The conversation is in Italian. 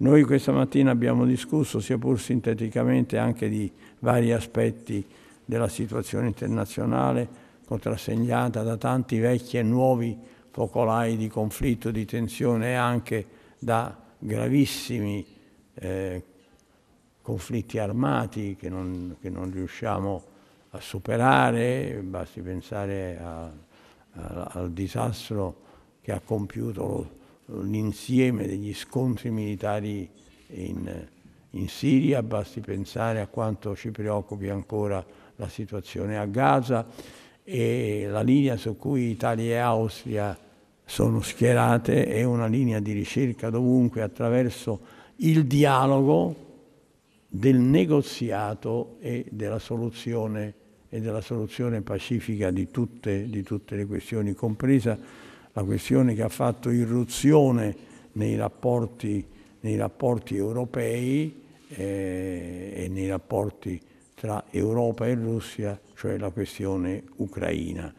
Noi questa mattina abbiamo discusso, sia pur sinteticamente, anche di vari aspetti della situazione internazionale contrassegnata da tanti vecchi e nuovi focolai di conflitto, di tensione e anche da gravissimi eh, conflitti armati che non, che non, riusciamo a superare, basti pensare a, a, al disastro che ha compiuto lo, l'insieme degli scontri militari in, in Siria, basti pensare a quanto ci preoccupi ancora la situazione a Gaza e la linea su cui Italia e Austria sono schierate è una linea di ricerca dovunque attraverso il dialogo del negoziato e della soluzione, e della soluzione pacifica di tutte, di tutte le questioni, compresa la questione che ha fatto irruzione nei rapporti, nei rapporti europei eh, e nei rapporti tra Europa e Russia, cioè la questione ucraina.